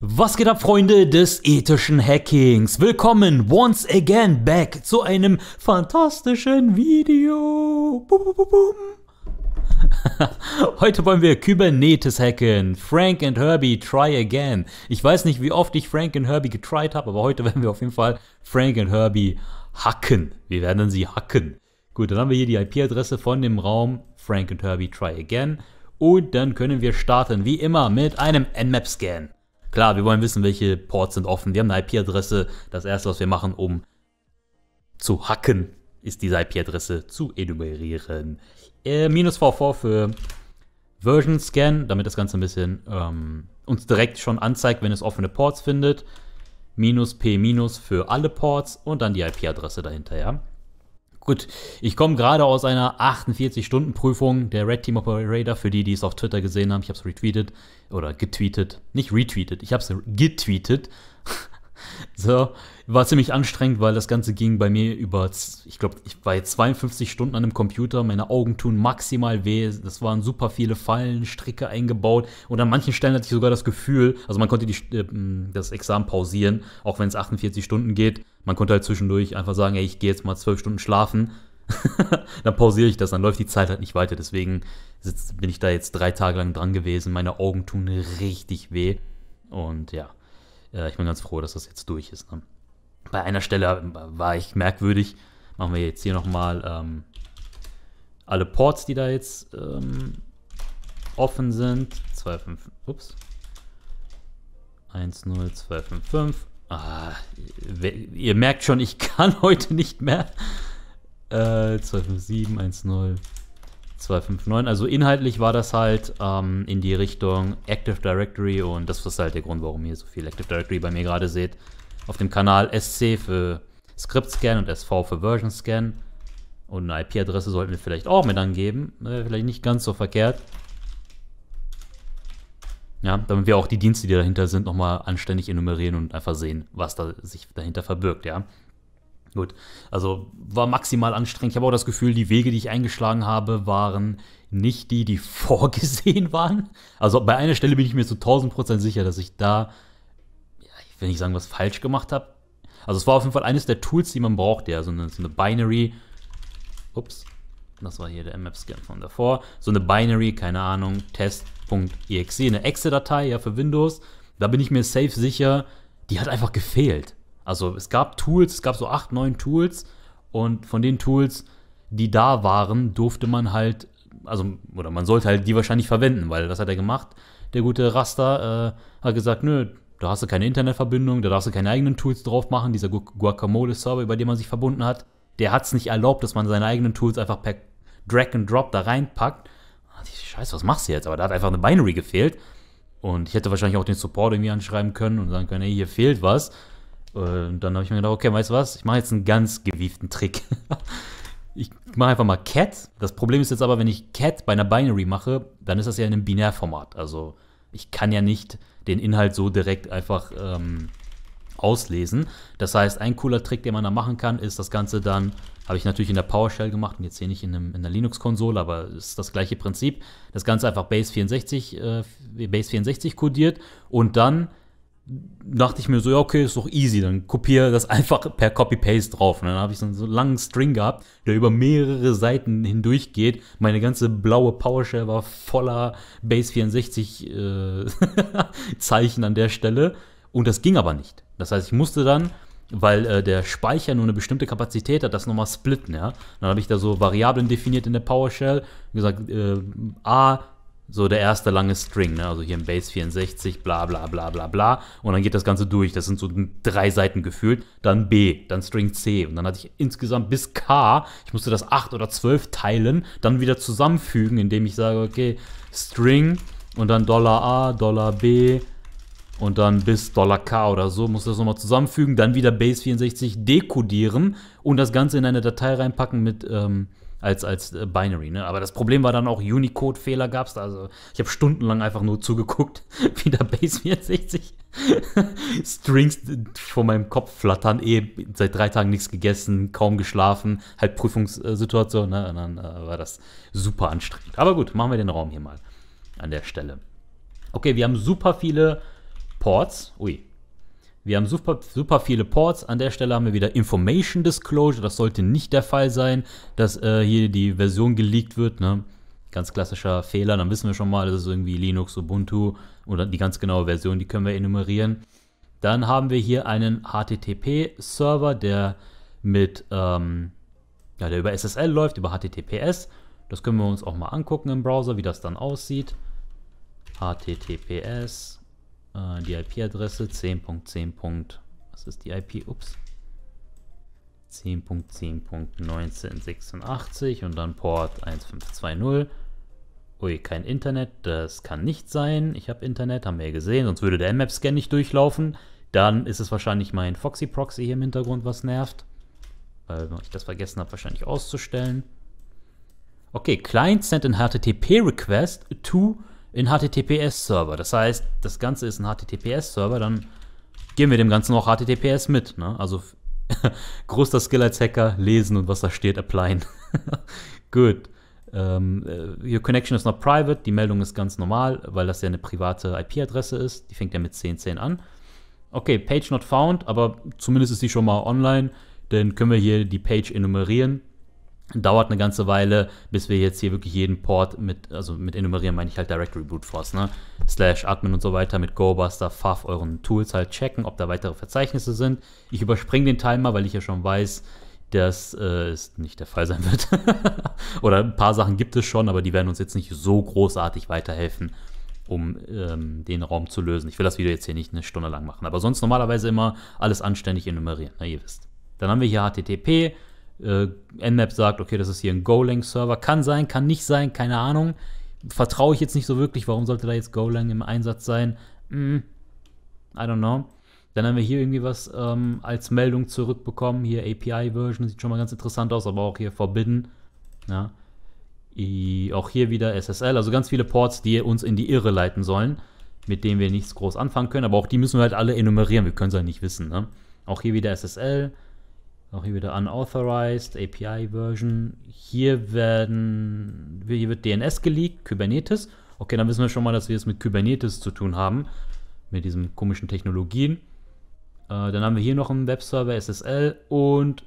Was geht ab, Freunde des ethischen Hackings? Willkommen once again back zu einem fantastischen Video. Bum, bum, bum. Heute wollen wir Kubernetes hacken. Frank and Herbie try again. Ich weiß nicht, wie oft ich Frank and Herbie getried habe, aber heute werden wir auf jeden Fall Frank and Herbie hacken. Wir werden sie hacken. Gut, dann haben wir hier die IP-Adresse von dem Raum Frank and Herbie try again. Und dann können wir starten, wie immer, mit einem Nmap-Scan. Klar, wir wollen wissen, welche Ports sind offen. Wir haben eine IP-Adresse. Das erste, was wir machen, um zu hacken, ist diese IP-Adresse zu enumerieren. Äh, minus VV für Version Scan, damit das Ganze ein bisschen ähm, uns direkt schon anzeigt, wenn es offene Ports findet. Minus P minus für alle Ports und dann die IP-Adresse dahinter, ja. Gut, ich komme gerade aus einer 48-Stunden-Prüfung der Red Team Operator, für die, die es auf Twitter gesehen haben. Ich habe es retweetet oder getweetet, nicht retweetet, ich habe es getweetet. So, war ziemlich anstrengend, weil das Ganze ging bei mir über, ich glaube, ich war jetzt 52 Stunden an dem Computer, meine Augen tun maximal weh, das waren super viele Fallen, Stricke eingebaut und an manchen Stellen hatte ich sogar das Gefühl, also man konnte die, äh, das Examen pausieren, auch wenn es 48 Stunden geht, man konnte halt zwischendurch einfach sagen, ey, ich gehe jetzt mal 12 Stunden schlafen, dann pausiere ich das, dann läuft die Zeit halt nicht weiter, deswegen bin ich da jetzt drei Tage lang dran gewesen, meine Augen tun richtig weh und ja. Äh, ich bin ganz froh, dass das jetzt durch ist. Ne? Bei einer Stelle war ich merkwürdig. Machen wir jetzt hier nochmal ähm, alle Ports, die da jetzt ähm, offen sind. 255, ups. 10255. Ah, ihr, ihr merkt schon, ich kann heute nicht mehr. Äh, 1, 0. 259. Also inhaltlich war das halt ähm, in die Richtung Active Directory und das ist halt der Grund, warum ihr so viel Active Directory bei mir gerade seht. Auf dem Kanal SC für Script Scan und SV für Version Scan. Und eine IP-Adresse sollten wir vielleicht auch mit angeben. Wäre vielleicht nicht ganz so verkehrt. Ja, damit wir auch die Dienste, die dahinter sind, nochmal anständig enumerieren und einfach sehen, was da sich dahinter verbirgt, ja. Gut. Also war maximal anstrengend. Ich habe auch das Gefühl, die Wege, die ich eingeschlagen habe, waren nicht die, die vorgesehen waren. Also bei einer Stelle bin ich mir zu 1000% sicher, dass ich da, ja, ich will nicht sagen, was falsch gemacht habe. Also es war auf jeden Fall eines der Tools, die man braucht, ja, so eine, so eine Binary. Ups, das war hier der mmap-Scan von davor. So eine Binary, keine Ahnung, test.exe, eine excel datei ja, für Windows. Da bin ich mir safe sicher, die hat einfach gefehlt. Also es gab Tools, es gab so acht, neun Tools und von den Tools, die da waren, durfte man halt, also, oder man sollte halt die wahrscheinlich verwenden, weil das hat er gemacht? Der gute Raster äh, hat gesagt, nö, da hast du keine Internetverbindung, da darfst du keine eigenen Tools drauf machen, dieser Gu Guacamole-Server, über den man sich verbunden hat, der hat es nicht erlaubt, dass man seine eigenen Tools einfach per Drag and Drop da reinpackt. Ah, Scheiße, was machst du jetzt? Aber da hat einfach eine Binary gefehlt. Und ich hätte wahrscheinlich auch den Support irgendwie anschreiben können und sagen können, hey, hier fehlt was. Und äh, dann habe ich mir gedacht, okay, weißt du was? Ich mache jetzt einen ganz gewieften Trick. ich mache einfach mal Cat. Das Problem ist jetzt aber, wenn ich Cat bei einer Binary mache, dann ist das ja in einem Binärformat. Also ich kann ja nicht den Inhalt so direkt einfach ähm, auslesen. Das heißt, ein cooler Trick, den man da machen kann, ist das Ganze dann, habe ich natürlich in der PowerShell gemacht und jetzt hier nicht in, einem, in der Linux-Konsole, aber es ist das gleiche Prinzip. Das Ganze einfach Base 64, äh, Base 64 kodiert und dann dachte ich mir so, ja, okay, ist doch easy, dann kopiere das einfach per Copy-Paste drauf. Und ne? dann habe ich so einen langen String gehabt, der über mehrere Seiten hindurch geht. Meine ganze blaue PowerShell war voller Base64 äh, Zeichen an der Stelle. Und das ging aber nicht. Das heißt, ich musste dann, weil äh, der Speicher nur eine bestimmte Kapazität hat, das nochmal splitten. Ja? Dann habe ich da so Variablen definiert in der PowerShell und gesagt, äh, A so der erste lange String, ne? also hier im Base 64, bla bla bla bla bla. Und dann geht das Ganze durch. Das sind so drei Seiten gefühlt. Dann B, dann String C. Und dann hatte ich insgesamt bis K, ich musste das 8 oder 12 teilen, dann wieder zusammenfügen, indem ich sage, okay, String und dann Dollar A, Dollar B und dann bis Dollar K oder so, Musste das nochmal zusammenfügen, dann wieder Base 64 dekodieren und das Ganze in eine Datei reinpacken mit. Ähm, als, als äh, Binary. Ne? Aber das Problem war dann auch, Unicode-Fehler gab es. Also ich habe stundenlang einfach nur zugeguckt, wie der Base 64 Strings vor meinem Kopf flattern. Eh seit drei Tagen nichts gegessen, kaum geschlafen, halt Prüfungssituation. Ne? Und dann äh, war das super anstrengend. Aber gut, machen wir den Raum hier mal an der Stelle. Okay, wir haben super viele Ports. Ui, wir haben super, super viele Ports. An der Stelle haben wir wieder Information Disclosure. Das sollte nicht der Fall sein, dass äh, hier die Version geleakt wird. Ne? Ganz klassischer Fehler. Dann wissen wir schon mal, das ist irgendwie Linux, Ubuntu oder die ganz genaue Version, die können wir enumerieren. Dann haben wir hier einen HTTP-Server, der mit, ähm, ja, der über SSL läuft, über HTTPS. Das können wir uns auch mal angucken im Browser, wie das dann aussieht. HTTPS äh, die IP-Adresse 10.10. Was ist die IP? Ups. 10.10.1986 und dann Port 1520. Ui, kein Internet, das kann nicht sein. Ich habe Internet, haben wir ja gesehen, sonst würde der Nmap-Scan nicht durchlaufen. Dann ist es wahrscheinlich mein Foxy-Proxy hier im Hintergrund, was nervt. Weil ich das vergessen habe, wahrscheinlich auszustellen. Okay, Client sent an HTTP request to in HTTPS-Server. Das heißt, das Ganze ist ein HTTPS-Server, dann geben wir dem Ganzen auch HTTPS mit. Ne? Also großer Skill als Hacker, lesen und was da steht, applyen. Gut. Um, ähm, äh, your connection is not private. Die Meldung ist ganz normal, weil das ja eine private IP-Adresse ist. Die fängt ja mit 1010 an. Okay, Page not found, aber zumindest ist die schon mal online. Dann können wir hier die Page enumerieren Dauert eine ganze Weile, bis wir jetzt hier wirklich jeden Port mit, also mit enumerieren meine ich halt Directory Brute Force, ne? Slash Admin und so weiter mit GoBuster, Fav euren Tools halt checken, ob da weitere Verzeichnisse sind. Ich überspringe den Teil mal, weil ich ja schon weiß, dass äh, es nicht der Fall sein wird. Oder ein paar Sachen gibt es schon, aber die werden uns jetzt nicht so großartig weiterhelfen, um ähm, den Raum zu lösen. Ich will das Video jetzt hier nicht eine Stunde lang machen, aber sonst normalerweise immer alles anständig enumerieren, na ne, ihr wisst. Dann haben wir hier HTTP, äh, Nmap sagt, okay, das ist hier ein Golang-Server. Kann sein, kann nicht sein, keine Ahnung. Vertraue ich jetzt nicht so wirklich, warum sollte da jetzt Golang im Einsatz sein? Mm, I don't know. Dann haben wir hier irgendwie was ähm, als Meldung zurückbekommen. Hier API-Version sieht schon mal ganz interessant aus, aber auch hier Forbidden. Ja. I, auch hier wieder SSL, also ganz viele Ports, die uns in die Irre leiten sollen, mit denen wir nichts groß anfangen können, aber auch die müssen wir halt alle enumerieren, wir können es halt nicht wissen. Ne? Auch hier wieder SSL, auch hier wieder unauthorized, API Version. Hier werden, hier wird DNS geleakt, Kubernetes. Okay, dann wissen wir schon mal, dass wir es mit Kubernetes zu tun haben. Mit diesen komischen Technologien. Äh, dann haben wir hier noch einen Webserver, SSL und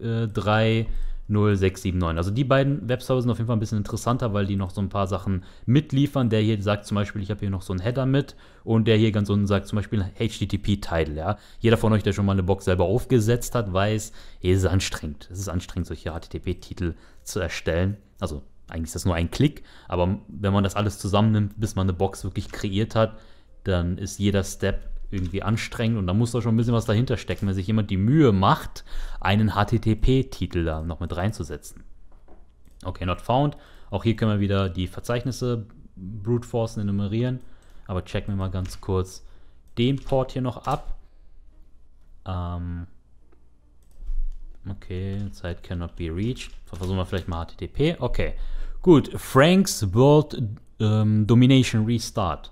äh, drei 0679. Also die beiden Webserver sind auf jeden Fall ein bisschen interessanter, weil die noch so ein paar Sachen mitliefern. Der hier sagt zum Beispiel, ich habe hier noch so einen Header mit und der hier ganz unten sagt zum Beispiel HTTP-Title. Ja? Jeder von euch, der schon mal eine Box selber aufgesetzt hat, weiß, es ist anstrengend. Es ist anstrengend, solche HTTP-Titel zu erstellen. Also eigentlich ist das nur ein Klick, aber wenn man das alles zusammennimmt, bis man eine Box wirklich kreiert hat, dann ist jeder Step irgendwie anstrengend und da muss da schon ein bisschen was dahinter stecken, wenn sich jemand die Mühe macht, einen HTTP-Titel da noch mit reinzusetzen. Okay, not found. Auch hier können wir wieder die Verzeichnisse brute forcen, enumerieren. Aber checken wir mal ganz kurz den Port hier noch ab. Ähm okay, Zeit cannot be reached. Versuchen wir vielleicht mal HTTP. Okay, gut. Frank's World ähm, Domination Restart.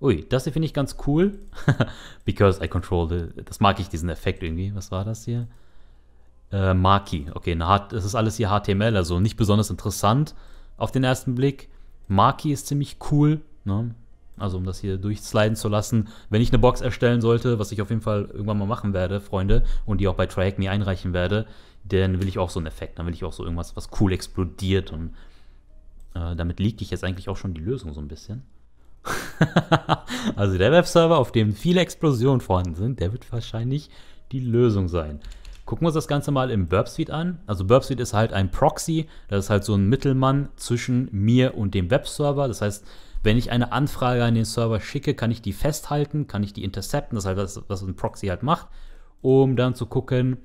Ui, das hier finde ich ganz cool. Because I control the... Das mag ich, diesen Effekt irgendwie. Was war das hier? Äh, Maki. Okay, na, das ist alles hier HTML, also nicht besonders interessant auf den ersten Blick. Maki ist ziemlich cool, ne? Also um das hier durchsliden zu lassen. Wenn ich eine Box erstellen sollte, was ich auf jeden Fall irgendwann mal machen werde, Freunde, und die auch bei Trihack mir einreichen werde, dann will ich auch so einen Effekt. Dann will ich auch so irgendwas, was cool explodiert. Und äh, damit liegt ich jetzt eigentlich auch schon die Lösung so ein bisschen. also der Webserver, auf dem viele Explosionen vorhanden sind, der wird wahrscheinlich die Lösung sein. Gucken wir uns das Ganze mal im Burp Suite an. Also Burp Suite ist halt ein Proxy, das ist halt so ein Mittelmann zwischen mir und dem Webserver. Das heißt, wenn ich eine Anfrage an den Server schicke, kann ich die festhalten, kann ich die intercepten, das ist halt das, was ein Proxy halt macht, um dann zu gucken,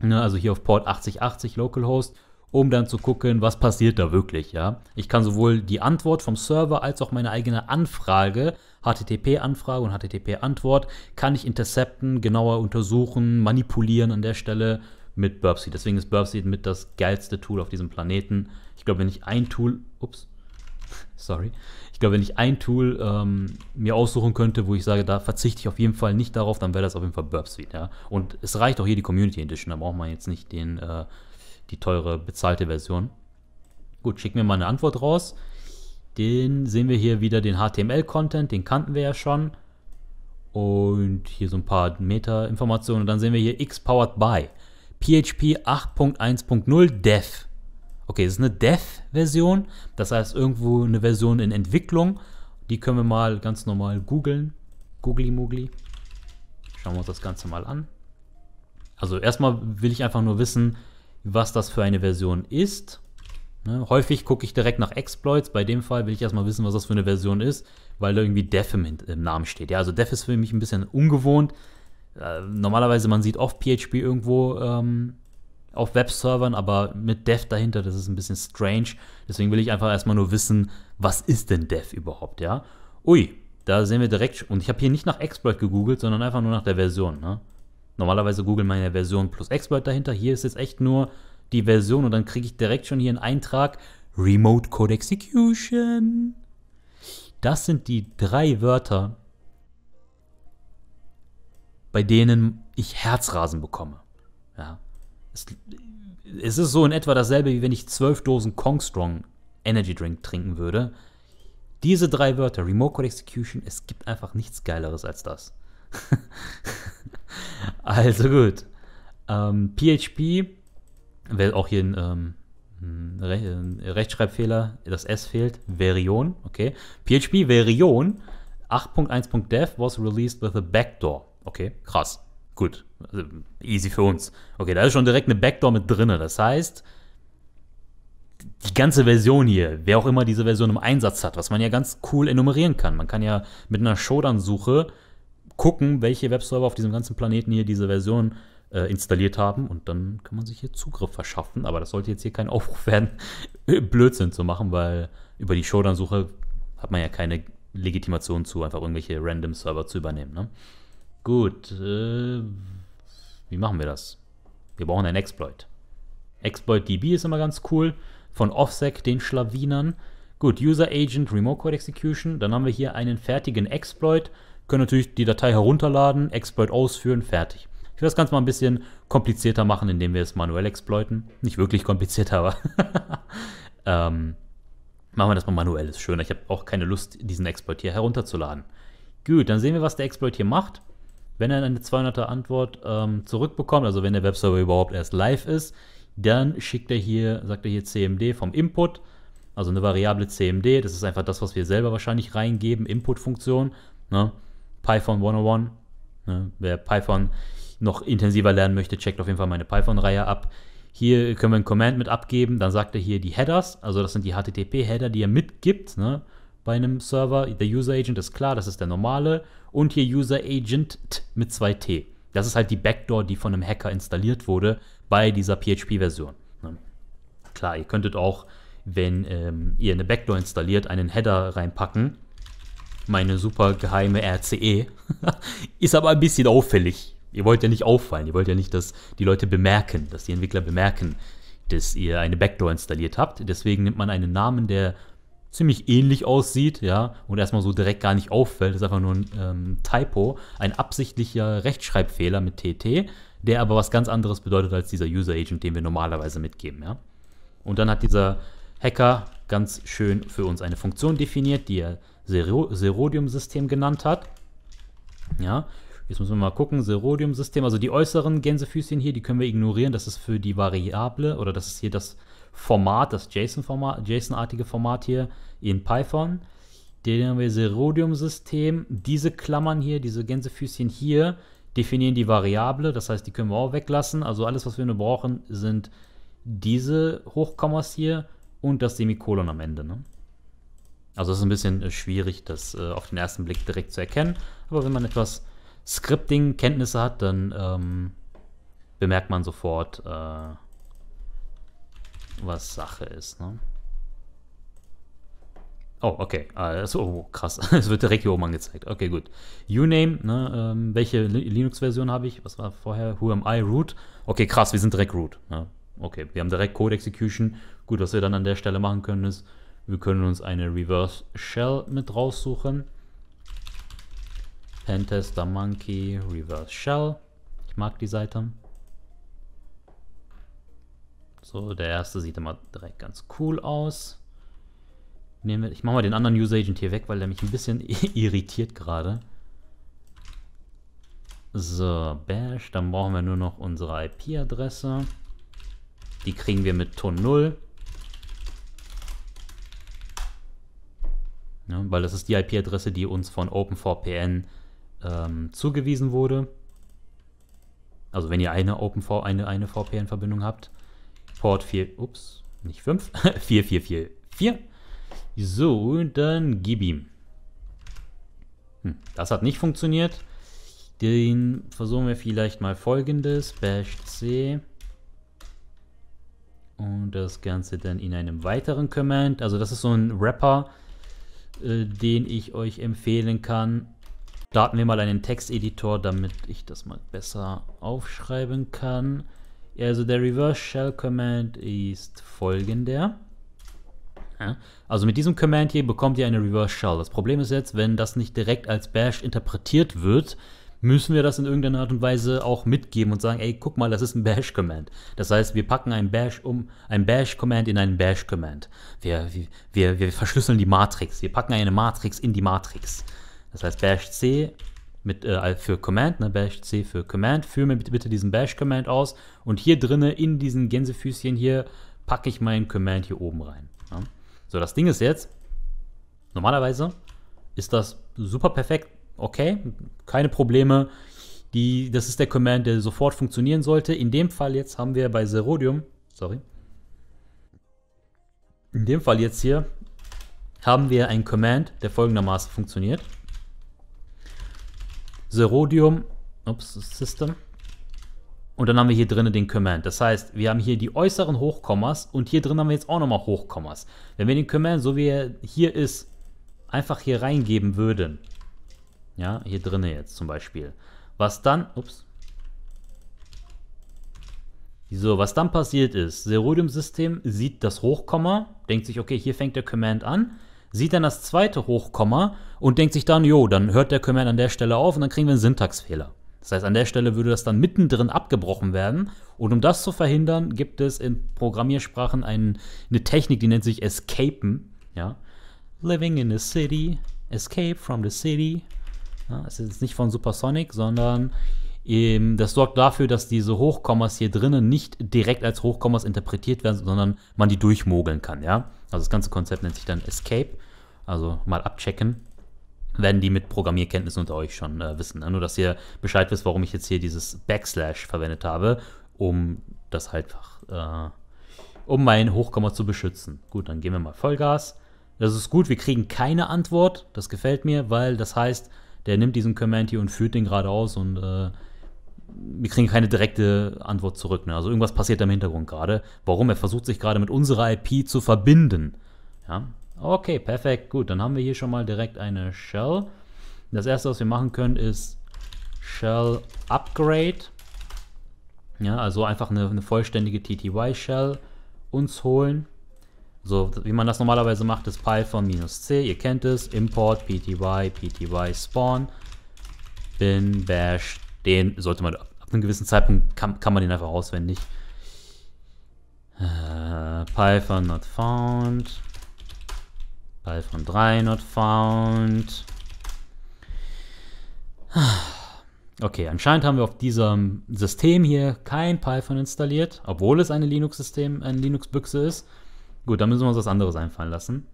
ne, also hier auf Port 8080 Localhost, um dann zu gucken, was passiert da wirklich, ja. Ich kann sowohl die Antwort vom Server als auch meine eigene Anfrage, HTTP-Anfrage und HTTP-Antwort, kann ich intercepten, genauer untersuchen, manipulieren an der Stelle mit Burpseed. Deswegen ist Burpseed mit das geilste Tool auf diesem Planeten. Ich glaube, wenn ich ein Tool, ups, sorry, ich glaube, wenn ich ein Tool ähm, mir aussuchen könnte, wo ich sage, da verzichte ich auf jeden Fall nicht darauf, dann wäre das auf jeden Fall Burpseed, ja. Und es reicht auch hier die Community Edition, da braucht man jetzt nicht den äh, die teure bezahlte Version. Gut, schicken wir mal eine Antwort raus. Den sehen wir hier wieder den HTML-Content, den kannten wir ja schon. Und hier so ein paar Meta-Informationen. Und dann sehen wir hier X powered by PHP 8.1.0 Dev. Okay, es ist eine Dev-Version, das heißt irgendwo eine Version in Entwicklung. Die können wir mal ganz normal googeln. Googly-Mugli. Schauen wir uns das Ganze mal an. Also erstmal will ich einfach nur wissen, was das für eine Version ist. Ne? Häufig gucke ich direkt nach Exploits. Bei dem Fall will ich erstmal wissen, was das für eine Version ist, weil da irgendwie Def im, im Namen steht. Ja, also Def ist für mich ein bisschen ungewohnt. Äh, normalerweise, man sieht oft PHP irgendwo ähm, auf Webservern, aber mit Dev dahinter, das ist ein bisschen strange. Deswegen will ich einfach erstmal nur wissen, was ist denn Dev überhaupt, ja? Ui, da sehen wir direkt, und ich habe hier nicht nach Exploit gegoogelt, sondern einfach nur nach der Version, ne? Normalerweise googelt meine Version plus Exploit dahinter. Hier ist jetzt echt nur die Version und dann kriege ich direkt schon hier einen Eintrag. Remote Code Execution. Das sind die drei Wörter, bei denen ich Herzrasen bekomme. Ja. Es, es ist so in etwa dasselbe, wie wenn ich zwölf Dosen Kong Strong Energy Drink trinken würde. Diese drei Wörter, Remote Code Execution, es gibt einfach nichts Geileres als das. also gut. Ähm, PHP will auch hier ein, ähm, ein Rechtschreibfehler, das S fehlt, Verion, okay. PHP Verion 8.1.dev was released with a backdoor. Okay, krass. Gut, also, easy für uns. Okay, da ist schon direkt eine Backdoor mit drin. Das heißt, die ganze Version hier, wer auch immer diese Version im Einsatz hat, was man ja ganz cool enumerieren kann. Man kann ja mit einer Shodan-Suche gucken, welche Webserver auf diesem ganzen Planeten hier diese Version äh, installiert haben und dann kann man sich hier Zugriff verschaffen. Aber das sollte jetzt hier kein Aufruf werden, Blödsinn zu machen, weil über die Showdown-Suche hat man ja keine Legitimation zu, einfach irgendwelche random Server zu übernehmen. Ne? Gut, äh, wie machen wir das? Wir brauchen einen Exploit. Exploit DB ist immer ganz cool. Von OffSec, den Schlawinern. Gut, User Agent, Remote Code Execution. Dann haben wir hier einen fertigen Exploit können natürlich die Datei herunterladen, Exploit ausführen, fertig. Ich werde das Ganze mal ein bisschen komplizierter machen, indem wir es manuell exploiten. Nicht wirklich komplizierter, aber ähm, machen wir das mal manuell, ist schöner. Ich habe auch keine Lust, diesen Exploit hier herunterzuladen. Gut, dann sehen wir, was der Exploit hier macht. Wenn er eine 200er Antwort ähm, zurückbekommt, also wenn der Webserver überhaupt erst live ist, dann schickt er hier, sagt er hier CMD vom Input, also eine Variable CMD, das ist einfach das, was wir selber wahrscheinlich reingeben, Input-Funktion. Ne? Python 101. Ne? Wer Python noch intensiver lernen möchte, checkt auf jeden Fall meine Python-Reihe ab. Hier können wir ein Command mit abgeben, dann sagt er hier die Headers, also das sind die HTTP-Header, die er mitgibt ne, bei einem Server. Der User Agent ist klar, das ist der normale. Und hier User Agent mit 2 T. Das ist halt die Backdoor, die von einem Hacker installiert wurde bei dieser PHP-Version. Ne. Klar, ihr könntet auch, wenn ähm, ihr eine Backdoor installiert, einen Header reinpacken meine super geheime RCE, ist aber ein bisschen auffällig. Ihr wollt ja nicht auffallen, ihr wollt ja nicht, dass die Leute bemerken, dass die Entwickler bemerken, dass ihr eine Backdoor installiert habt. Deswegen nimmt man einen Namen, der ziemlich ähnlich aussieht, ja, und erstmal so direkt gar nicht auffällt. Das ist einfach nur ein ähm, Typo, ein absichtlicher Rechtschreibfehler mit TT, der aber was ganz anderes bedeutet als dieser User Agent, den wir normalerweise mitgeben, ja. Und dann hat dieser Hacker ganz schön für uns eine Funktion definiert, die er Serodium-System genannt hat. Ja, jetzt müssen wir mal gucken, Serodium-System, also die äußeren Gänsefüßchen hier, die können wir ignorieren, das ist für die Variable oder das ist hier das Format, das JSON-Format, JSON-artige Format hier in Python. Den haben wir Serodium-System, diese Klammern hier, diese Gänsefüßchen hier, definieren die Variable, das heißt, die können wir auch weglassen, also alles, was wir nur brauchen, sind diese Hochkommas hier und das Semikolon am Ende. Ne? Also es ist ein bisschen äh, schwierig, das äh, auf den ersten Blick direkt zu erkennen. Aber wenn man etwas Scripting-Kenntnisse hat, dann ähm, bemerkt man sofort, äh, was Sache ist. Ne? Oh, okay. Also, oh, krass. es wird direkt hier oben angezeigt. Okay, gut. Uname, ne, ähm, welche Linux-Version habe ich? Was war vorher? Who am I? Root? Okay, krass, wir sind direkt Root. Ne? Okay, wir haben direkt Code Execution. Gut, was wir dann an der Stelle machen können, ist wir können uns eine Reverse Shell mit raussuchen. Pentester Monkey, Reverse Shell. Ich mag die Seite. So, der erste sieht immer direkt ganz cool aus. ich mache mal den anderen User Agent hier weg, weil der mich ein bisschen irritiert gerade. So, Bash, dann brauchen wir nur noch unsere IP-Adresse. Die kriegen wir mit Ton 0. Ne? Weil das ist die IP-Adresse, die uns von OpenVPN ähm, zugewiesen wurde. Also wenn ihr eine OpenV eine, eine VPN-Verbindung habt. Port 4, ups, nicht 5, 4444. So, dann gib ihm. Hm, das hat nicht funktioniert. Den versuchen wir vielleicht mal folgendes. Bash C. Und das Ganze dann in einem weiteren Command. Also das ist so ein Wrapper, äh, den ich euch empfehlen kann. Starten wir mal einen Texteditor, damit ich das mal besser aufschreiben kann. Also der Reverse Shell Command ist folgender. Also mit diesem Command hier bekommt ihr eine Reverse Shell. Das Problem ist jetzt, wenn das nicht direkt als Bash interpretiert wird, müssen wir das in irgendeiner Art und Weise auch mitgeben und sagen, ey, guck mal, das ist ein Bash-Command. Das heißt, wir packen ein Bash um, ein Bash-Command in einen Bash-Command. Wir, wir, wir verschlüsseln die Matrix. Wir packen eine Matrix in die Matrix. Das heißt, Bash C mit, äh, für Command, ne, Bash C für Command, führe mir bitte, diesen Bash-Command aus und hier drinne in diesen Gänsefüßchen hier packe ich meinen Command hier oben rein. Ja. So, das Ding ist jetzt, normalerweise ist das super perfekt Okay, keine Probleme. Die, das ist der Command, der sofort funktionieren sollte. In dem Fall jetzt haben wir bei Serodium, sorry, in dem Fall jetzt hier haben wir einen Command, der folgendermaßen funktioniert. Serodium, ups, System. Und dann haben wir hier drinnen den Command. Das heißt, wir haben hier die äußeren Hochkommas und hier drin haben wir jetzt auch nochmal Hochkommas. Wenn wir den Command, so wie er hier ist, einfach hier reingeben würden, ja, hier drinne jetzt zum Beispiel. Was dann, ups. So, was dann passiert ist, Serodium-System sieht das Hochkomma, denkt sich, okay, hier fängt der Command an, sieht dann das zweite Hochkomma und denkt sich dann, jo, dann hört der Command an der Stelle auf und dann kriegen wir einen Syntaxfehler. Das heißt, an der Stelle würde das dann mittendrin abgebrochen werden. Und um das zu verhindern, gibt es in Programmiersprachen einen, eine Technik, die nennt sich Escapen. Ja? Living in the city, escape from the city. Ja, es ist nicht von Supersonic, sondern ähm, das sorgt dafür, dass diese Hochkommas hier drinnen nicht direkt als Hochkommas interpretiert werden, sondern man die durchmogeln kann. Ja? Also das ganze Konzept nennt sich dann Escape, also mal abchecken. Werden die mit Programmierkenntnissen unter euch schon äh, wissen. Ne? Nur, dass ihr Bescheid wisst, warum ich jetzt hier dieses Backslash verwendet habe, um das halt einfach, äh, um mein Hochkomma zu beschützen. Gut, dann gehen wir mal Vollgas. Das ist gut, wir kriegen keine Antwort. Das gefällt mir, weil das heißt, der nimmt diesen Command und führt den geradeaus und äh, wir kriegen keine direkte Antwort zurück. Ne? Also irgendwas passiert im Hintergrund gerade. Warum? Er versucht sich gerade mit unserer IP zu verbinden. Ja? Okay, perfekt, gut. Dann haben wir hier schon mal direkt eine Shell. Das erste, was wir machen können, ist Shell Upgrade. Ja, also einfach eine, eine vollständige TTY-Shell uns holen. So, wie man das normalerweise macht, ist Python C, ihr kennt es, import pty, pty spawn, bin bash, den sollte man ab einem gewissen Zeitpunkt, kann, kann man den einfach auswendig. Äh, Python not found, Python 3 not found. Okay, anscheinend haben wir auf diesem System hier kein Python installiert, obwohl es eine Linux-System, eine Linux-Büchse ist. Gut, dann müssen wir uns was anderes einfallen lassen.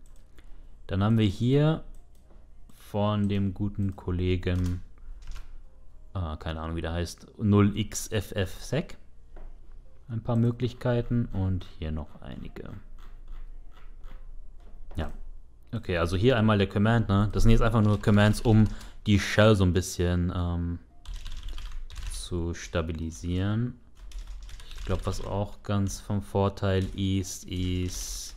Dann haben wir hier von dem guten Kollegen, äh, keine Ahnung wie der heißt, 0xffsec ein paar Möglichkeiten und hier noch einige. Ja. Okay, also hier einmal der Command, ne? Das sind jetzt einfach nur Commands, um die Shell so ein bisschen ähm, zu stabilisieren glaube, was auch ganz vom Vorteil ist, ist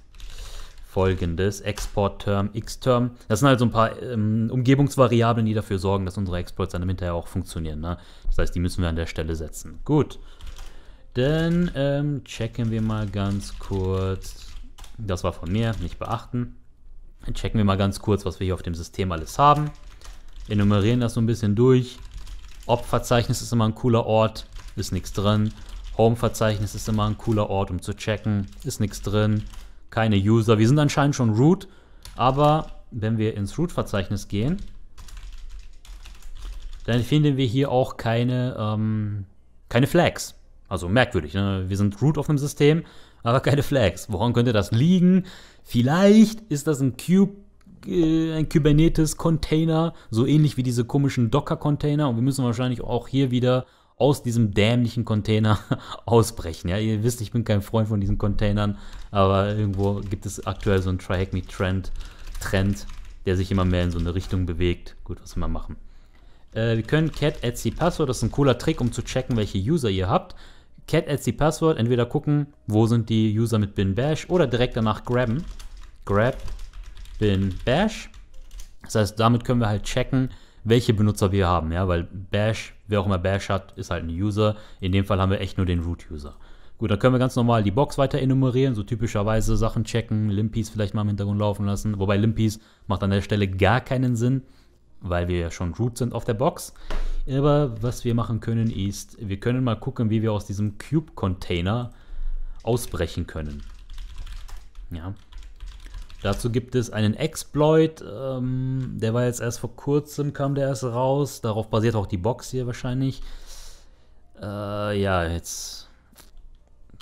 folgendes. Export-Term, X-Term. Das sind halt so ein paar ähm, Umgebungsvariablen, die dafür sorgen, dass unsere Exploits dann hinterher auch funktionieren. Ne? Das heißt, die müssen wir an der Stelle setzen. Gut. Dann ähm, checken wir mal ganz kurz. Das war von mir, nicht beachten. Dann checken wir mal ganz kurz, was wir hier auf dem System alles haben. Enumerieren das so ein bisschen durch. Ob-Verzeichnis ist immer ein cooler Ort. Ist nichts drin. Home-Verzeichnis ist immer ein cooler Ort, um zu checken. Ist nichts drin, keine User. Wir sind anscheinend schon root, aber wenn wir ins Root-Verzeichnis gehen, dann finden wir hier auch keine, ähm, keine Flags. Also merkwürdig, ne? wir sind root auf einem System, aber keine Flags. Woran könnte das liegen? Vielleicht ist das ein Cube äh, ein Kubernetes-Container, so ähnlich wie diese komischen Docker-Container. Und wir müssen wahrscheinlich auch hier wieder aus diesem dämlichen Container ausbrechen. Ja, ihr wisst, ich bin kein Freund von diesen Containern, aber irgendwo gibt es aktuell so einen Try Me Trend, Trend, der sich immer mehr in so eine Richtung bewegt. Gut, was wir machen. Äh, wir können cat etsy password, das ist ein cooler Trick, um zu checken, welche User ihr habt. Cat etsy password, entweder gucken, wo sind die User mit bin bash oder direkt danach grabben. Grab bin bash. Das heißt, damit können wir halt checken, welche Benutzer wir haben, ja, weil Bash, wer auch immer Bash hat, ist halt ein User. In dem Fall haben wir echt nur den Root-User. Gut, dann können wir ganz normal die Box weiter enumerieren, so typischerweise Sachen checken, Limpies vielleicht mal im Hintergrund laufen lassen, wobei Limpies macht an der Stelle gar keinen Sinn, weil wir ja schon Root sind auf der Box. Aber was wir machen können ist, wir können mal gucken, wie wir aus diesem Cube-Container ausbrechen können. Ja, Dazu gibt es einen Exploit, ähm, der war jetzt erst vor kurzem, kam der erst raus. Darauf basiert auch die Box hier wahrscheinlich. Äh, ja, jetzt.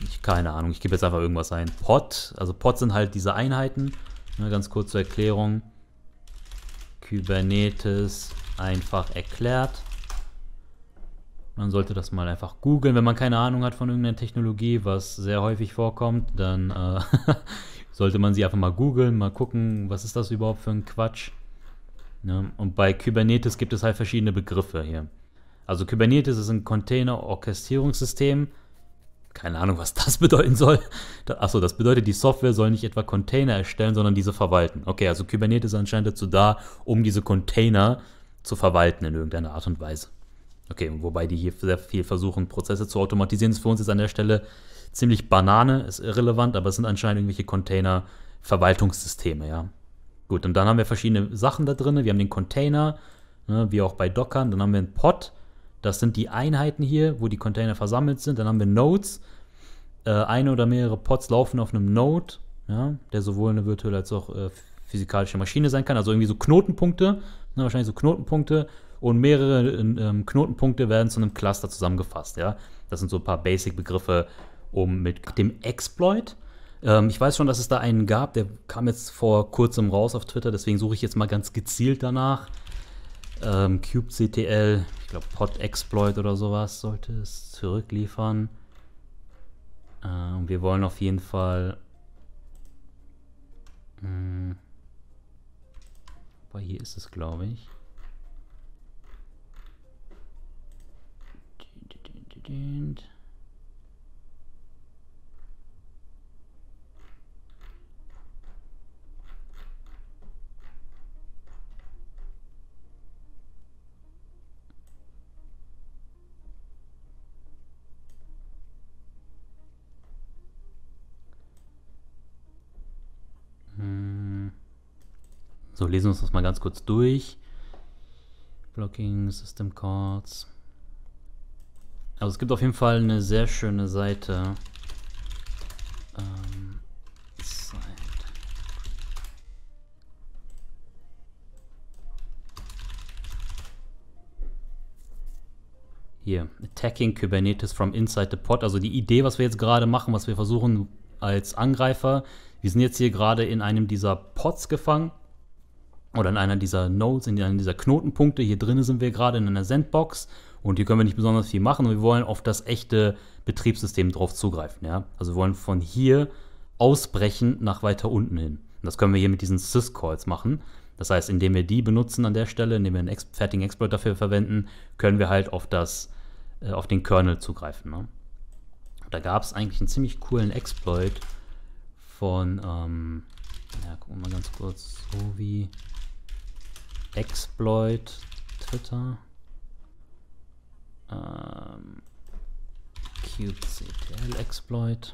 Ich, keine Ahnung, ich gebe jetzt einfach irgendwas ein. Pot, also Pot sind halt diese Einheiten. Ne, ganz kurz zur Erklärung. Kubernetes einfach erklärt. Man sollte das mal einfach googeln, wenn man keine Ahnung hat von irgendeiner Technologie, was sehr häufig vorkommt, dann äh, sollte man sie einfach mal googeln, mal gucken, was ist das überhaupt für ein Quatsch. Ne? Und bei Kubernetes gibt es halt verschiedene Begriffe hier. Also Kubernetes ist ein Container-Orchestrierungssystem. Keine Ahnung, was das bedeuten soll. Achso, das bedeutet, die Software soll nicht etwa Container erstellen, sondern diese verwalten. Okay, also Kubernetes ist anscheinend dazu da, um diese Container zu verwalten in irgendeiner Art und Weise. Okay, wobei die hier sehr viel versuchen, Prozesse zu automatisieren, ist für uns jetzt an der Stelle ziemlich Banane, ist irrelevant, aber es sind anscheinend irgendwelche Container-Verwaltungssysteme, ja. Gut, und dann haben wir verschiedene Sachen da drin. Wir haben den Container, ne, wie auch bei Dockern. Dann haben wir einen Pod. Das sind die Einheiten hier, wo die Container versammelt sind. Dann haben wir Nodes. Äh, eine oder mehrere Pods laufen auf einem Node, ja, der sowohl eine virtuelle als auch äh, physikalische Maschine sein kann. Also irgendwie so Knotenpunkte, ne, wahrscheinlich so Knotenpunkte. Und mehrere ähm, Knotenpunkte werden zu einem Cluster zusammengefasst. Ja? Das sind so ein paar Basic-Begriffe, um mit dem Exploit. Ähm, ich weiß schon, dass es da einen gab, der kam jetzt vor kurzem raus auf Twitter, deswegen suche ich jetzt mal ganz gezielt danach. Ähm, kubectl, ich glaube Pod Exploit oder sowas sollte es zurückliefern. ähm, wir wollen auf jeden Fall. Mh, hm, aber hier ist es, glaube ich. Dün, dün, dün, Hm. So, lesen wir uns das mal ganz kurz durch. Blocking, System Calls. Also es gibt auf jeden Fall eine sehr schöne Seite. Ähm, Seite. Hier, attacking Kubernetes from inside the pod. Also die Idee, was wir jetzt gerade machen, was wir versuchen als Angreifer. Wir sind jetzt hier gerade in einem dieser Pots gefangen oder in einer dieser Nodes, in einem dieser Knotenpunkte. Hier drinnen sind wir gerade in einer Sandbox und hier können wir nicht besonders viel machen. Und wir wollen auf das echte Betriebssystem drauf zugreifen. Ja? Also wir wollen von hier ausbrechen nach weiter unten hin. Und das können wir hier mit diesen Syscalls machen. Das heißt, indem wir die benutzen an der Stelle, indem wir einen fertigen Exploit dafür verwenden, können wir halt auf, das, äh, auf den Kernel zugreifen. Ne? da gab es eigentlich einen ziemlich coolen Exploit von, ähm, ja, gucken wir mal ganz kurz, so wie Exploit Twitter. Ähm, kubectl Exploit.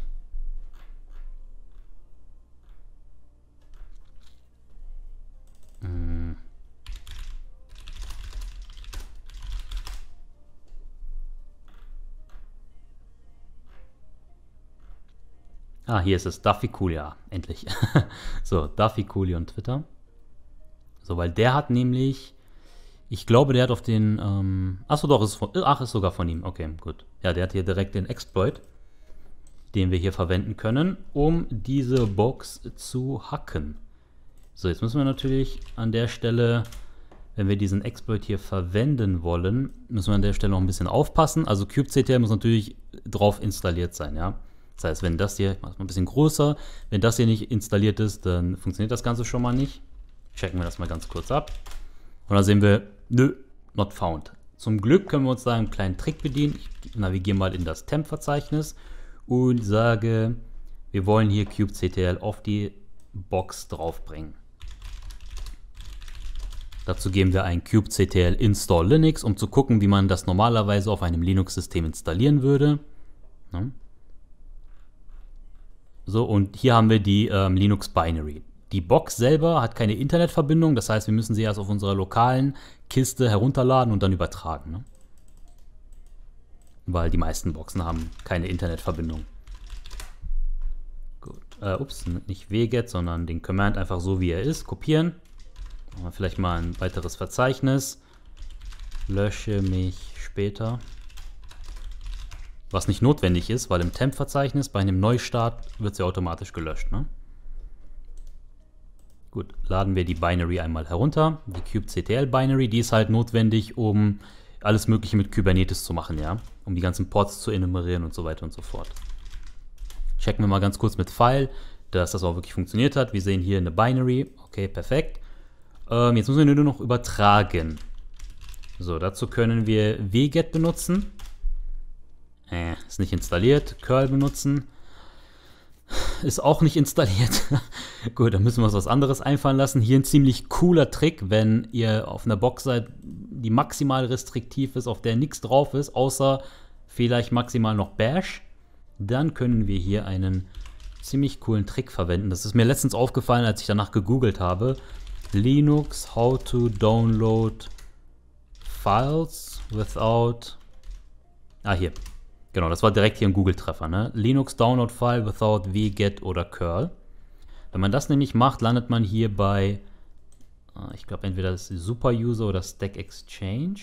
Ah, hier ist es. Duffy Coolia, Endlich. so, Duffy Coolia und Twitter. So, weil der hat nämlich. Ich glaube, der hat auf den. Ähm, achso, doch, ist von, ach, ist sogar von ihm. Okay, gut. Ja, der hat hier direkt den Exploit, den wir hier verwenden können, um diese Box zu hacken. So, jetzt müssen wir natürlich an der Stelle, wenn wir diesen Exploit hier verwenden wollen, müssen wir an der Stelle noch ein bisschen aufpassen. Also kubectl muss natürlich drauf installiert sein, ja. Das heißt, wenn das hier, ich mache es mal ein bisschen größer, wenn das hier nicht installiert ist, dann funktioniert das Ganze schon mal nicht. Checken wir das mal ganz kurz ab. Und dann sehen wir, nö, not found. Zum Glück können wir uns da einen kleinen Trick bedienen. Ich navigiere mal in das Temp-Verzeichnis und sage, wir wollen hier kubectl auf die Box draufbringen. Dazu geben wir ein kubectl install linux, um zu gucken, wie man das normalerweise auf einem Linux-System installieren würde. Ne? So, und hier haben wir die ähm, Linux Binary. Die Box selber hat keine Internetverbindung, das heißt, wir müssen sie erst auf unserer lokalen Kiste herunterladen und dann übertragen. Ne? Weil die meisten Boxen haben keine Internetverbindung. Gut, äh, ups, nicht wget, sondern den Command einfach so, wie er ist, kopieren. Machen wir vielleicht mal ein weiteres Verzeichnis. Lösche mich später. Was nicht notwendig ist, weil im Temp-Verzeichnis bei einem Neustart wird sie automatisch gelöscht. Ne? Gut, laden wir die Binary einmal herunter. Die kubectl-Binary, die ist halt notwendig, um alles mögliche mit Kubernetes zu machen, ja? Um die ganzen Ports zu enumerieren und so weiter und so fort. Checken wir mal ganz kurz mit File, dass das auch wirklich funktioniert hat. Wir sehen hier eine Binary. Okay, perfekt. Ähm, jetzt müssen wir nur noch übertragen. So, dazu können wir wget benutzen. Äh, ist nicht installiert. Curl benutzen. Ist auch nicht installiert. Gut, dann müssen wir uns was anderes einfallen lassen. Hier ein ziemlich cooler Trick, wenn ihr auf einer Box seid, die maximal restriktiv ist, auf der nichts drauf ist, außer vielleicht maximal noch Bash, dann können wir hier einen ziemlich coolen Trick verwenden. Das ist mir letztens aufgefallen, als ich danach gegoogelt habe. Linux how to download files without... Ah, hier. Genau, das war direkt hier ein Google-Treffer. Ne? Linux Download File without wget oder curl. Wenn man das nämlich macht, landet man hier bei, äh, ich glaube, entweder das Super User oder Stack Exchange.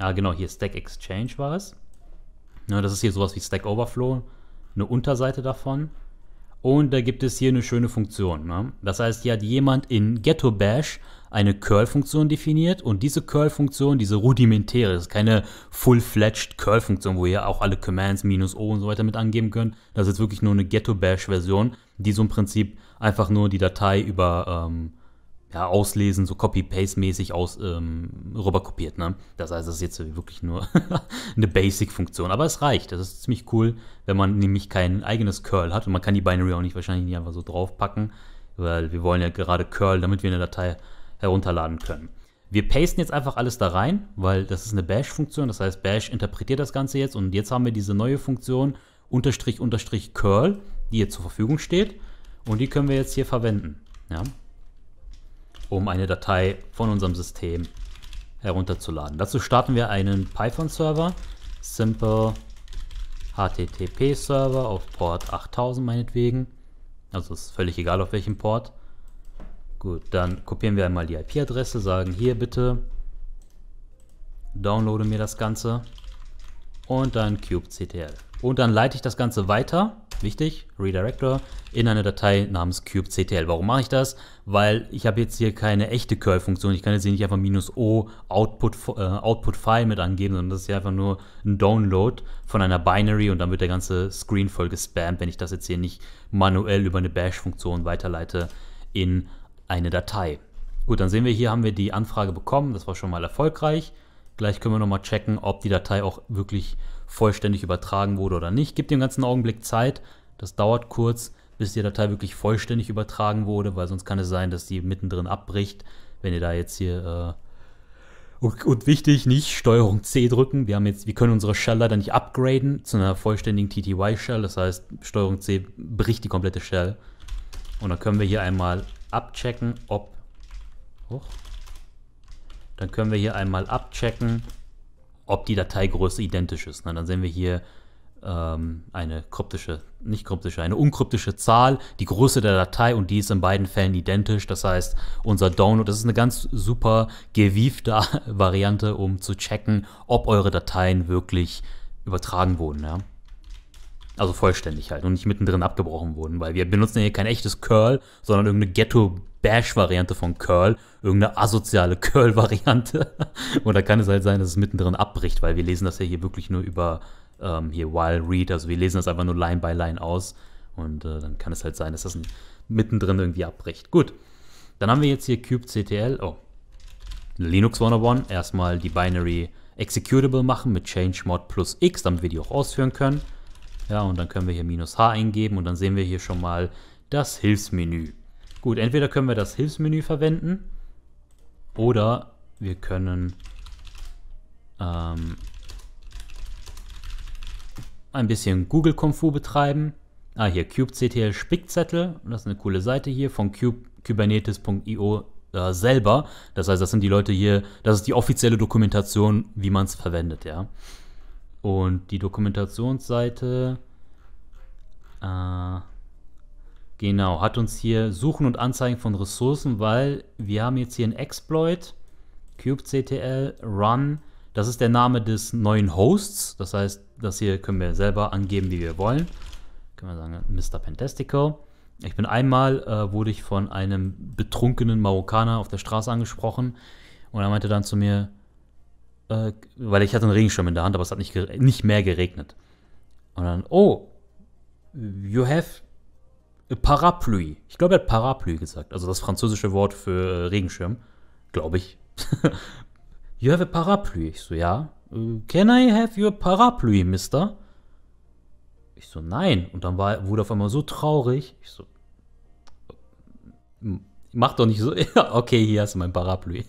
Ah, genau, hier Stack Exchange war es. Ja, ne, das ist hier sowas wie Stack Overflow, eine Unterseite davon. Und da gibt es hier eine schöne Funktion. Ne? Das heißt, hier hat jemand in Ghetto Bash eine Curl-Funktion definiert und diese Curl-Funktion, diese rudimentäre, ist keine full-fledged Curl-Funktion, wo ihr auch alle Commands minus O und so weiter mit angeben könnt. Das ist wirklich nur eine Ghetto-Bash-Version, die so im Prinzip einfach nur die Datei über ähm, ja, auslesen, so Copy-Paste-mäßig aus ähm, rüberkopiert. Ne? Das heißt, das ist jetzt wirklich nur eine Basic-Funktion. Aber es reicht. Das ist ziemlich cool, wenn man nämlich kein eigenes Curl hat. Und man kann die Binary auch nicht wahrscheinlich nicht einfach so draufpacken, weil wir wollen ja gerade Curl, damit wir eine Datei herunterladen können. Wir pasten jetzt einfach alles da rein, weil das ist eine Bash-Funktion, das heißt Bash interpretiert das Ganze jetzt und jetzt haben wir diese neue Funktion unterstrich unterstrich curl, die jetzt zur Verfügung steht und die können wir jetzt hier verwenden, ja, um eine Datei von unserem System herunterzuladen. Dazu starten wir einen Python-Server, simple HTTP-Server auf Port 8000 meinetwegen, also ist völlig egal auf welchem Port Gut, dann kopieren wir einmal die IP-Adresse, sagen hier bitte, downloade mir das Ganze und dann kubectl. Und dann leite ich das Ganze weiter, wichtig, Redirector, in eine Datei namens kubectl. Warum mache ich das? Weil ich habe jetzt hier keine echte curl-Funktion. Ich kann jetzt hier nicht einfach minus o Output, äh, Output File mit angeben, sondern das ist ja einfach nur ein Download von einer Binary und dann wird der ganze Screen voll gespammt, wenn ich das jetzt hier nicht manuell über eine Bash-Funktion weiterleite in eine Datei. Gut, dann sehen wir hier, haben wir die Anfrage bekommen. Das war schon mal erfolgreich. Gleich können wir nochmal checken, ob die Datei auch wirklich vollständig übertragen wurde oder nicht. Gibt dem ganzen Augenblick Zeit. Das dauert kurz, bis die Datei wirklich vollständig übertragen wurde, weil sonst kann es sein, dass die mittendrin abbricht, wenn ihr da jetzt hier äh, und, und, wichtig, nicht Steuerung C drücken. Wir haben jetzt, wir können unsere Shell leider nicht upgraden zu einer vollständigen TTY Shell. Das heißt, Steuerung C bricht die komplette Shell. Und dann können wir hier einmal abchecken, ob... Hoch. Dann können wir hier einmal abchecken, ob die Dateigröße identisch ist. Na, ne? dann sehen wir hier ähm, eine kryptische, nicht kryptische, eine unkryptische Zahl, die Größe der Datei und die ist in beiden Fällen identisch. Das heißt, unser Download, das ist eine ganz super gewiefte Variante, um zu checken, ob eure Dateien wirklich übertragen wurden. Ja? Also vollständig halt und nicht mittendrin abgebrochen wurden, weil wir benutzen ja hier kein echtes Curl, sondern irgendeine Ghetto-Bash-Variante von Curl, irgendeine asoziale Curl-Variante. und da kann es halt sein, dass es mittendrin abbricht, weil wir lesen das ja hier wirklich nur über ähm, hier While Read, also wir lesen das einfach nur Line by Line aus und äh, dann kann es halt sein, dass das mittendrin irgendwie abbricht. Gut, dann haben wir jetzt hier kubectl, oh, Linux 101, erstmal die Binary Executable machen mit change mod plus x, damit wir die auch ausführen können. Ja, und dann können wir hier minus H eingeben und dann sehen wir hier schon mal das Hilfsmenü. Gut, entweder können wir das Hilfsmenü verwenden oder wir können ähm, ein bisschen Google Kung Fu betreiben. Ah, hier kubectl Spickzettel. Das ist eine coole Seite hier von kubernetes.io äh, selber. Das heißt, das sind die Leute hier, das ist die offizielle Dokumentation, wie man es verwendet, ja. Und die Dokumentationsseite, äh, genau, hat uns hier Suchen und Anzeigen von Ressourcen, weil wir haben jetzt hier ein Exploit, kubectl run, das ist der Name des neuen Hosts, das heißt, das hier können wir selber angeben, wie wir wollen. Können wir sagen, Mr. Pentastico. Ich bin einmal, äh, wurde ich von einem betrunkenen Marokkaner auf der Straße angesprochen und er meinte dann zu mir, äh, weil ich hatte einen Regenschirm in der Hand, aber es hat nicht, nicht mehr geregnet. Und dann, oh, you have a Parapluie. Ich glaube, er hat Parapluie gesagt, also das französische Wort für äh, Regenschirm, glaube ich. you have a Parapluie. Ich so, ja. Äh, can I have your Parapluie, Mister? Ich so, nein. Und dann war, wurde auf einmal so traurig. Ich so, Mach doch nicht so. okay, hier hast du mein Parapluie.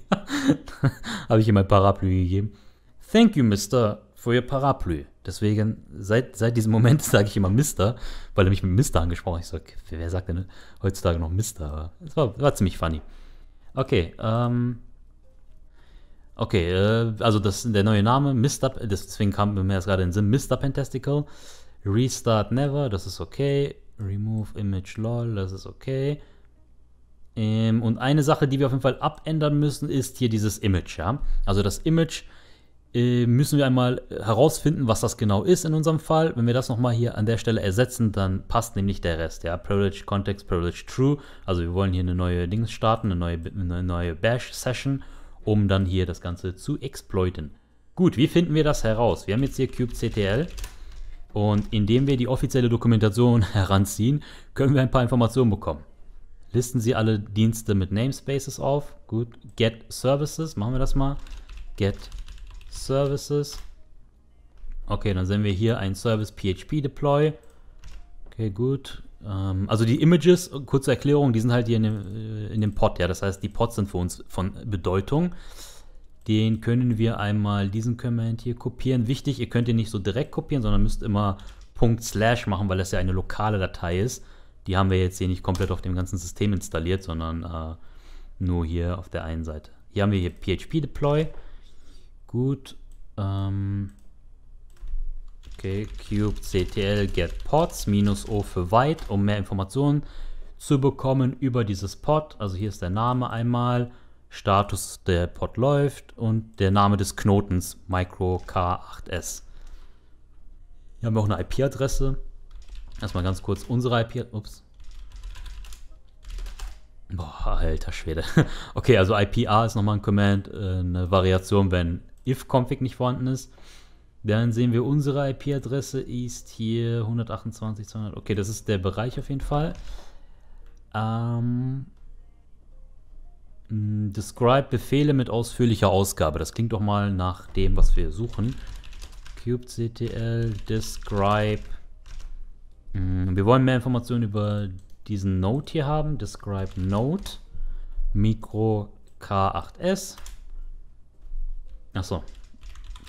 Habe ich ihm mein Parapluie gegeben. Thank you, Mister, for your Parapluie. Deswegen, seit, seit diesem Moment sage ich immer Mister, weil er mich mit Mister angesprochen hat. Ich sage, wer sagt denn heutzutage noch Mister? Das war, war ziemlich funny. Okay, ähm. Okay, äh, also das, der neue Name, Mr. Deswegen kam mir das gerade in den Sinn, Mr. Pentesticle. Restart Never, das ist okay. Remove Image LOL, das ist okay. Ähm, und eine Sache, die wir auf jeden Fall abändern müssen, ist hier dieses Image. Ja? Also das Image äh, müssen wir einmal herausfinden, was das genau ist in unserem Fall. Wenn wir das nochmal hier an der Stelle ersetzen, dann passt nämlich der Rest. Ja? Privilege Context, Privilege True. Also wir wollen hier eine neue Dings starten, eine neue, eine neue Bash-Session, um dann hier das Ganze zu exploiten. Gut, wie finden wir das heraus? Wir haben jetzt hier kubectl und indem wir die offizielle Dokumentation heranziehen, können wir ein paar Informationen bekommen. Listen Sie alle Dienste mit Namespaces auf. Gut, get services, machen wir das mal. Get services. Okay, dann sehen wir hier ein Service PHP Deploy. Okay, gut. Ähm, also die Images, kurze Erklärung, die sind halt hier in dem, äh, in dem Pod, ja. Das heißt, die Pods sind für uns von Bedeutung. Den können wir einmal, diesen Command hier kopieren. Wichtig, ihr könnt ihn nicht so direkt kopieren, sondern müsst immer Punkt Slash machen, weil das ja eine lokale Datei ist. Die haben wir jetzt hier nicht komplett auf dem ganzen System installiert, sondern äh, nur hier auf der einen Seite. Hier haben wir hier PHP-Deploy. Gut. Ähm, okay, kubectl get pods o für weit, um mehr Informationen zu bekommen über dieses Pod. Also hier ist der Name einmal, Status der Pod läuft und der Name des Knotens microk 8s Hier haben wir auch eine IP-Adresse. Erstmal ganz kurz unsere IP. Ups. Boah, alter Schwede. Okay, also IPA ist nochmal ein Command, äh, eine Variation, wenn if-config nicht vorhanden ist. Dann sehen wir unsere IP-Adresse ist hier 128, 200. Okay, das ist der Bereich auf jeden Fall. Ähm, describe Befehle mit ausführlicher Ausgabe. Das klingt doch mal nach dem, was wir suchen. kubectl describe Mm, wir wollen mehr Informationen über diesen Node hier haben. Describe Node Micro K8S. Achso.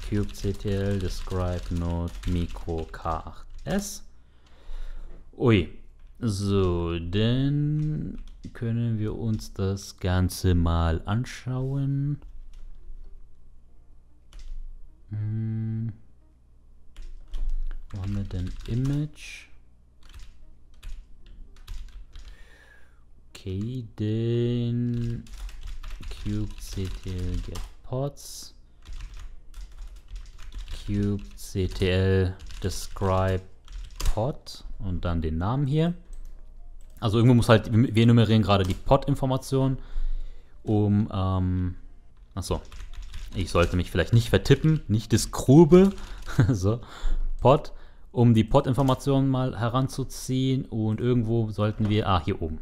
kubectl describe node micro k8s. Ui. So, dann können wir uns das Ganze mal anschauen. Hm. Wo haben wir denn Image? Okay, kubectl get pods kubectl describe pod und dann den Namen hier. Also irgendwo muss halt, wir enumerieren gerade die Pod-Information, um, ähm, achso, ich sollte mich vielleicht nicht vertippen, nicht das Grube, so, Pod, um die Pod-Information mal heranzuziehen und irgendwo sollten wir, ah, hier oben,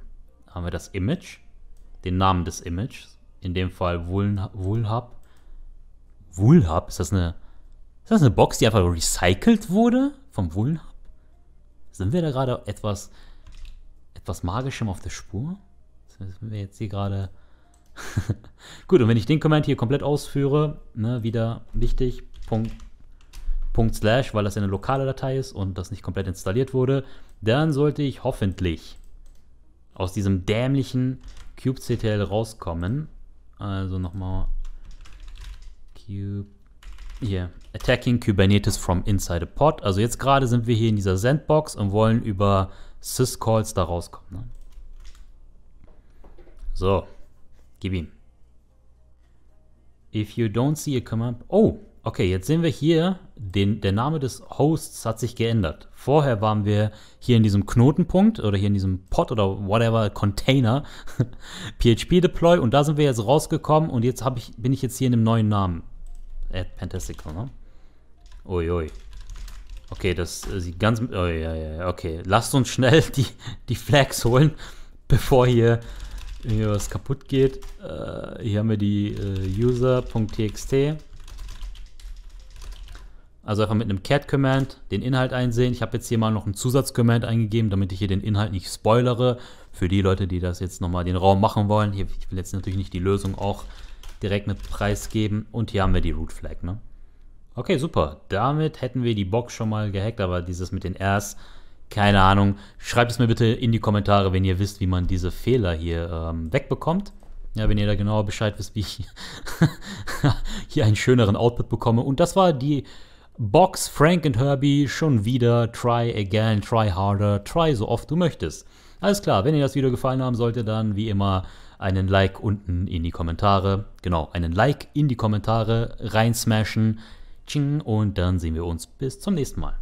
haben wir das Image, den Namen des Images, in dem Fall Woolhub. Woolhub, ist das eine ist das eine Box, die einfach recycelt wurde vom Woolhub? Sind wir da gerade etwas etwas magischem auf der Spur? Sind wir jetzt hier gerade Gut, und wenn ich den Command hier komplett ausführe, ne, wieder wichtig, Punkt, Punkt Slash, weil das ja eine lokale Datei ist und das nicht komplett installiert wurde, dann sollte ich hoffentlich aus diesem dämlichen kubectl rauskommen. Also nochmal Cube. Hier, Attacking Kubernetes from inside a pod. Also jetzt gerade sind wir hier in dieser Sandbox und wollen über Syscalls da rauskommen. Ne? So, gib ihm. If you don't see a command... Oh, Okay, jetzt sehen wir hier, den, der Name des Hosts hat sich geändert. Vorher waren wir hier in diesem Knotenpunkt oder hier in diesem Pod oder whatever Container PHP Deploy und da sind wir jetzt rausgekommen und jetzt ich, bin ich jetzt hier in dem neuen Namen. Add Pentastical, ne? Uiui. Okay, das sieht ganz. Oh, ja, ja, okay. Lasst uns schnell die, die Flags holen, bevor hier, hier was kaputt geht. Äh, hier haben wir die äh, user.txt. Also einfach mit einem Cat-Command den Inhalt einsehen. Ich habe jetzt hier mal noch einen Zusatz-Command eingegeben, damit ich hier den Inhalt nicht spoilere. Für die Leute, die das jetzt nochmal den Raum machen wollen. Hier, ich will jetzt natürlich nicht die Lösung auch direkt mit preisgeben. Und hier haben wir die Root-Flag. Ne? Okay, super. Damit hätten wir die Box schon mal gehackt, aber dieses mit den Rs, keine Ahnung. Schreibt es mir bitte in die Kommentare, wenn ihr wisst, wie man diese Fehler hier ähm, wegbekommt. Ja, wenn ihr da genauer Bescheid wisst, wie ich hier einen schöneren Output bekomme. Und das war die Box, Frank und Herbie, schon wieder, try again, try harder, try so oft du möchtest. Alles klar, wenn dir das Video gefallen haben sollte, dann wie immer einen Like unten in die Kommentare, genau, einen Like in die Kommentare reinsmashen, ching, und dann sehen wir uns bis zum nächsten Mal.